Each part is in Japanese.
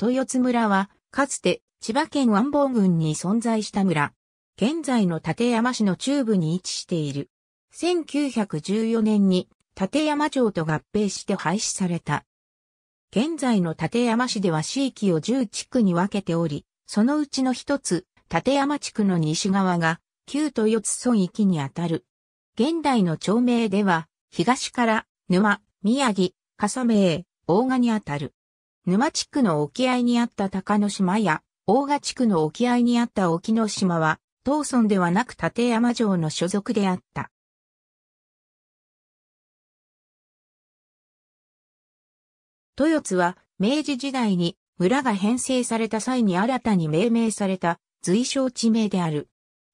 豊津村は、かつて千葉県安房郡に存在した村。現在の立山市の中部に位置している。1914年に立山町と合併して廃止された。現在の立山市では市域を10地区に分けており、そのうちの一つ、立山地区の西側が旧豊津村域にあたる。現代の町名では、東から沼、宮城、笠名、大賀にあたる。沼地区の沖合にあった高野島や、大賀地区の沖合にあった沖野島は、東村ではなく立山城の所属であった。豊津は、明治時代に村が編成された際に新たに命名された随称地名である。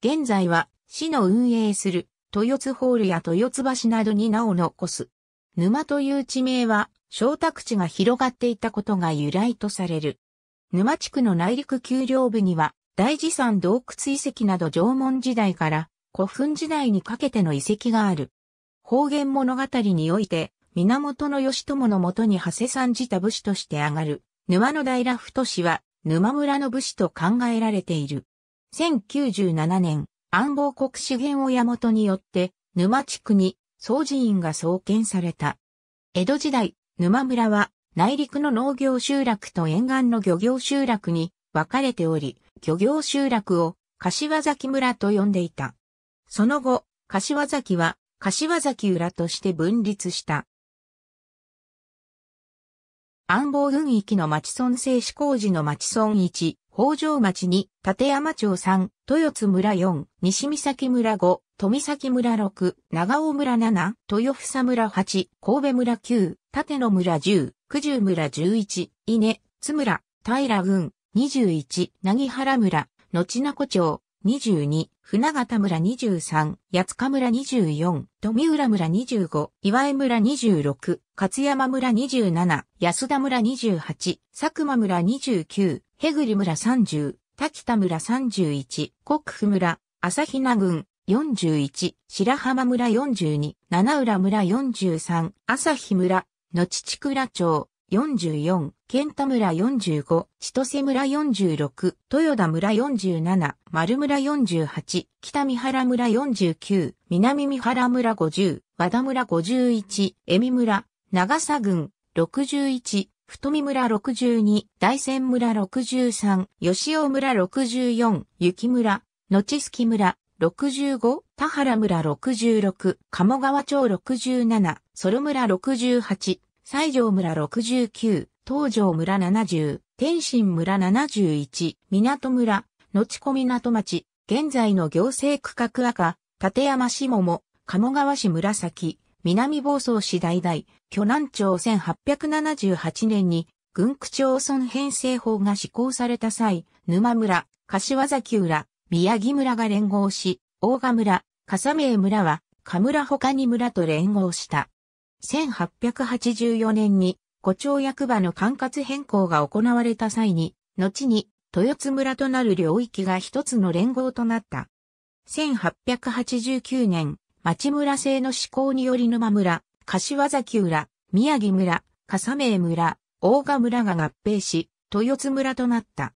現在は、市の運営する豊津ホールや豊津橋などに名を残す。沼という地名は、小宅地が広がっていたことが由来とされる。沼地区の内陸丘陵部には、大地山洞窟遺跡など縄文時代から古墳時代にかけての遺跡がある。方言物語において、源義朝のもとに長谷さんじた武士として上がる、沼の平太氏は、沼村の武士と考えられている。1097年、安房国資源親元によって、沼地区に、総寺院が創建された。江戸時代、沼村は内陸の農業集落と沿岸の漁業集落に分かれており、漁業集落を柏崎村と呼んでいた。その後、柏崎は柏崎浦として分立した。安房郡域の町村製紙工事の町村1、北条町に、立山町3、豊津村4、西岬村5、富崎村6、長尾村7、豊房村8、神戸村9、立野村10、九十村11、稲、津村、平郡、21、な原村、後名古町、22、船形村23、八塚村24、富浦村25、岩江村26、勝山村27、安田村28、佐久間村29、ヘグリ村30、滝田村31、国府村、朝比奈郡41、白浜村42、七浦村43、朝日村、野地倉町44、健太村45、千歳村46、豊田村47、丸村48、北三原村49、南三原村50、和田村51、恵美村、長佐郡61、太見村62、大仙村63、吉尾村64、雪村、後月村65、田原村66、鴨川町67、ソル村68、西条村69、東条村70、天津村71、港村、後小港町、現在の行政区画赤、立山下も、鴨川市紫、南房総市代々、巨南町1878年に、軍区町村編成法が施行された際、沼村、柏崎浦、宮城村が連合し、大賀村、笠名村は、神村他に村と連合した。1884年に、五町役場の管轄変更が行われた際に、後に、豊津村となる領域が一つの連合となった。1889年、町村制の施行により沼村、柏崎浦、宮城村、笠名村、大賀村が合併し、豊津村となった。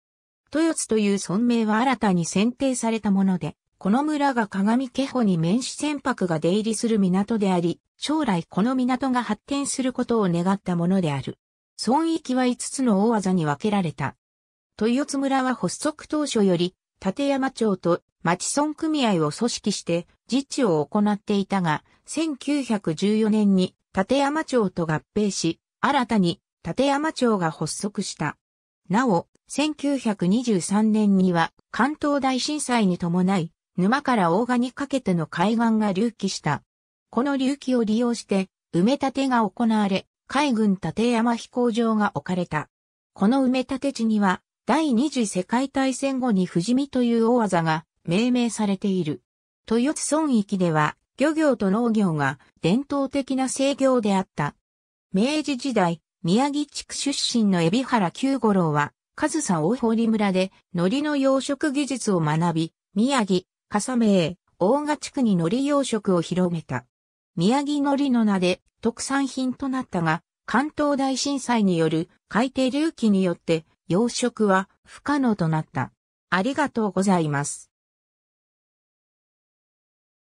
豊津という村名は新たに選定されたもので、この村が鏡気保に面子船舶が出入りする港であり、将来この港が発展することを願ったものである。村域は5つの大技に分けられた。豊津村は発足当初より、立山町と町村組合を組織して、自治を行っていたが、1914年に立山町と合併し、新たに立山町が発足した。なお、1923年には関東大震災に伴い、沼から大賀にかけての海岸が隆起した。この隆起を利用して、埋め立てが行われ、海軍立山飛行場が置かれた。この埋め立て地には、第二次世界大戦後に富士見という大技が命名されている。豊津村域では漁業と農業が伝統的な制業であった。明治時代、宮城地区出身の海老原九五郎は、上総大堀村で海苔の養殖技術を学び、宮城、笠名、大賀地区に海苔養殖を広めた。宮城海苔の名で特産品となったが、関東大震災による海底隆起によって養殖は不可能となった。ありがとうございます。